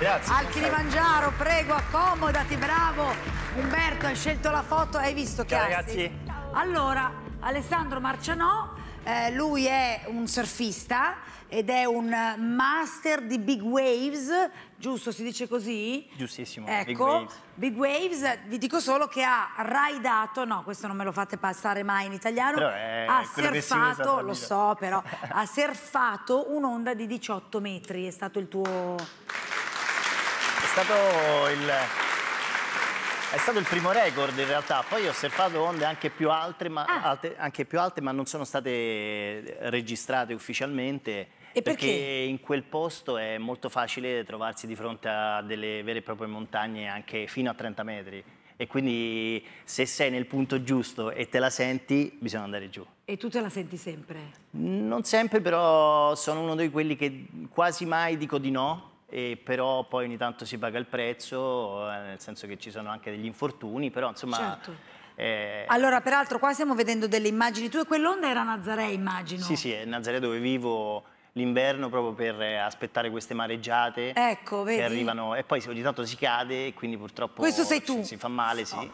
Grazie. Al Kilimangiaro, prego, accomodati, bravo. Umberto, hai scelto la foto, hai visto che ragazzi. Allora, Alessandro Marcianò, eh, lui è un surfista ed è un master di big waves, giusto si dice così? Giustissimo, ecco, big waves. Big waves, vi dico solo che ha raidato, no questo non me lo fate passare mai in italiano, ha surfato, lo so però, ha surfato un'onda di 18 metri, è stato il tuo stato il... È stato il primo record in realtà, poi ho osservato onde anche più, alte, ma, ah. alte, anche più alte, ma non sono state registrate ufficialmente. Perché? perché? in quel posto è molto facile trovarsi di fronte a delle vere e proprie montagne anche fino a 30 metri e quindi se sei nel punto giusto e te la senti bisogna andare giù. E tu te la senti sempre? Non sempre però sono uno di quelli che quasi mai dico di no però poi ogni tanto si paga il prezzo, eh, nel senso che ci sono anche degli infortuni, però insomma... Certo. Eh... Allora, peraltro qua stiamo vedendo delle immagini, tu e quell'onda era Nazaré immagino. Sì, sì, è Nazaré dove vivo l'inverno proprio per aspettare queste mareggiate ecco, che arrivano e poi ogni tanto si cade e quindi purtroppo Questo sei tu. si fa male, so.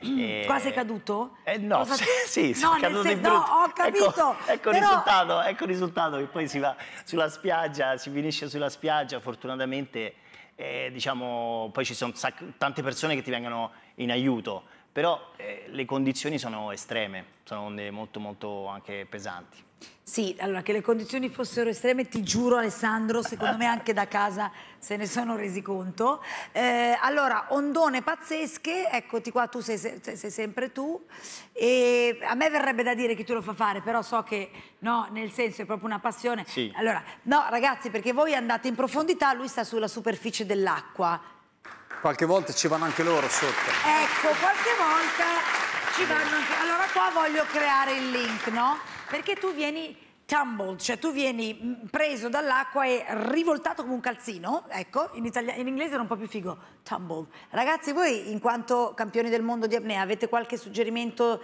sì. e... Qua sei caduto? Eh, no, Cosa... sì, sono no, caduto sen... no, ho ecco, capito. Ecco, ecco, però... il risultato, ecco il risultato che poi si va sulla spiaggia, si finisce sulla spiaggia, fortunatamente eh, diciamo, poi ci sono tante persone che ti vengono in aiuto però eh, le condizioni sono estreme, sono onde molto molto anche pesanti. Sì, allora che le condizioni fossero estreme, ti giuro Alessandro, secondo me anche da casa se ne sono resi conto. Eh, allora, ondone pazzesche, eccoti qua, tu sei, sei, sei, sempre tu, e a me verrebbe da dire chi tu lo fa fare, però so che no, nel senso è proprio una passione. Sì. Allora, no ragazzi, perché voi andate in profondità, lui sta sulla superficie dell'acqua, Qualche volta ci vanno anche loro sotto. Ecco, qualche volta ci vanno anche... Allora qua voglio creare il link, no? Perché tu vieni tumbled, cioè tu vieni mm, preso dall'acqua e rivoltato come un calzino, ecco, in, in, inglese era un po' più figo, tumbled. Ragazzi, voi in quanto campioni del mondo di apnea avete qualche suggerimento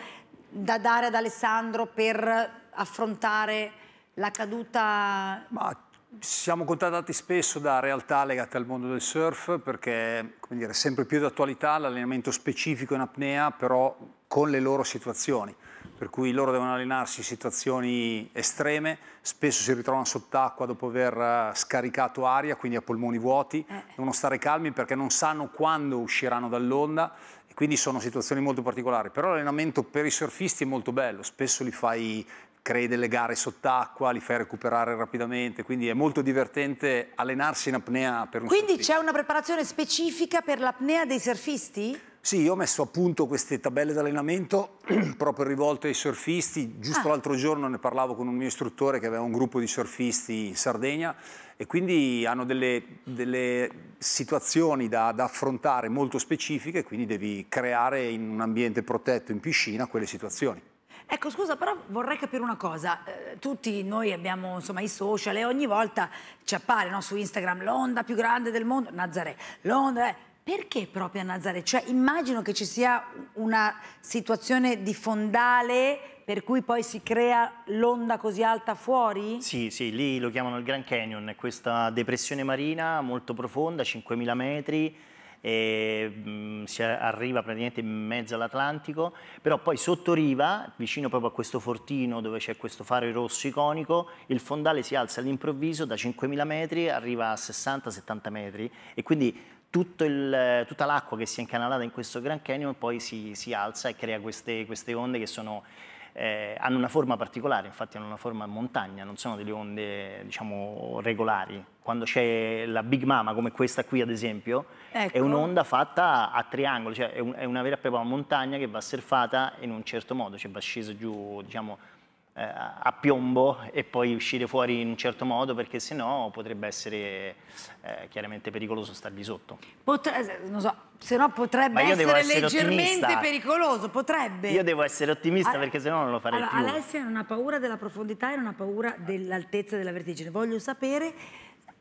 da dare ad Alessandro per affrontare la caduta? Ma siamo contattati spesso da realtà legate al mondo del surf perché come dire, sempre più d'attualità l'allenamento specifico in apnea però con le loro situazioni, per cui loro devono allenarsi in situazioni estreme, spesso si ritrovano sott'acqua dopo aver eh, scaricato aria, quindi a polmoni vuoti, eh. devono stare calmi perché non sanno quando usciranno dall'onda quindi sono situazioni molto particolari, però l'allenamento per i surfisti è molto bello, spesso li fai crei delle gare sott'acqua, li fai recuperare rapidamente, quindi è molto divertente allenarsi in apnea per un Quindi c'è una preparazione specifica per l'apnea dei surfisti? Sì, io ho messo a punto queste tabelle d'allenamento proprio rivolte ai surfisti. Giusto ah. l'altro giorno ne parlavo con un mio istruttore che aveva un gruppo di surfisti in Sardegna e quindi hanno delle, delle situazioni da, da, affrontare molto specifiche, quindi devi creare in un ambiente protetto, in piscina, quelle situazioni. Ecco, scusa, però vorrei capire una cosa. Eh, tutti noi abbiamo insomma i social e ogni volta ci appare no, su Instagram l'onda più grande del mondo, Nazaré, l'onda... Eh. Perché proprio a Nazaré? Cioè, immagino che ci sia una situazione di fondale per cui poi si crea l'onda così alta fuori? Sì, sì, lì lo chiamano il Grand Canyon, questa depressione marina molto profonda, 5.000 metri, e, mh, mm, si arriva praticamente in mezzo all'Atlantico, però poi sotto riva, vicino proprio a questo fortino dove c'è questo faro rosso iconico, il fondale si alza all'improvviso da 5.000 metri, arriva a 60-70 metri e quindi il, tutta l'acqua che si è incanalata in questo Grand Canyon poi si, si alza e crea queste, queste onde che sono eh, hanno una forma particolare, infatti hanno una forma a montagna, non sono delle onde diciamo, regolari. Quando c'è la Big Mama, come questa qui ad esempio, ecco. è un'onda fatta a triangolo, cioè è, un, è, una vera e propria montagna che va surfata in un certo modo, cioè va scesa giù diciamo, eh, a piombo e poi uscire fuori in un certo modo perché sennò potrebbe essere eh, chiaramente pericoloso stargli sotto. Potre- eh, non so, sennò potrebbe essere, essere, leggermente ottimista. pericoloso, potrebbe. Io devo essere ottimista All- perché sennò non lo farei allora, più. Alessia non ha paura della profondità e non ha paura dell'altezza della vertigine. Voglio sapere,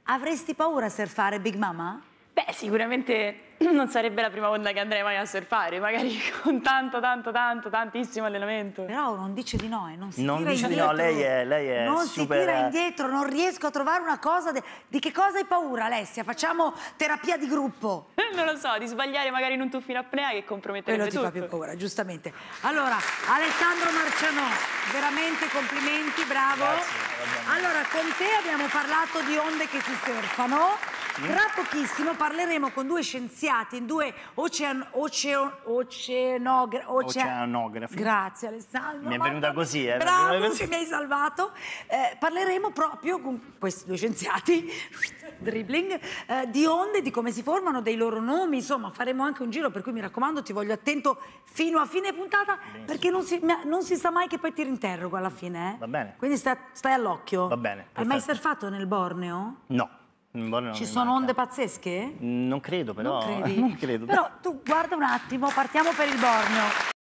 avresti paura a surfare Big Mama? Beh, sicuramente non sarebbe la prima onda che andrei mai a surfare, magari con tanto, tanto, tanto, tantissimo allenamento. Però non dice di no, eh, non si non tira dice indietro. Di no, lei è, lei è non super... si tira indietro, non riesco a trovare una cosa... De... Di che cosa hai paura, Alessia? Facciamo terapia di gruppo. non lo so, di sbagliare magari in un tuffino in apnea che compromette Quello tutto. Quello ti fa più paura, giustamente. Allora, Alessandro Marcianò, veramente complimenti, bravo. Grazie, allora, con te abbiamo parlato di onde che si surfano tra pochissimo parleremo con due scienziati, due ocean, ocean, oceanogra, ocean... oceanografi. Grazie Alessandro. Mi è venuta così, eh. Bravo, così. mi hai salvato. Eh, parleremo proprio con questi due scienziati, dribbling, eh, di onde, di come si formano, dei loro nomi, insomma faremo anche un giro, per cui mi raccomando ti voglio attento fino a fine puntata, Benissimo. perché non si, non si, sa mai che poi ti rinterrogo alla fine, eh. Va bene. Quindi stai, stai all'occhio. Va bene. Perfetto. Hai mai surfato nel Borneo? No. Ci sono manca. onde pazzesche? Non credo però. Non, non credo. Però tu guarda un attimo, partiamo per il Borneo.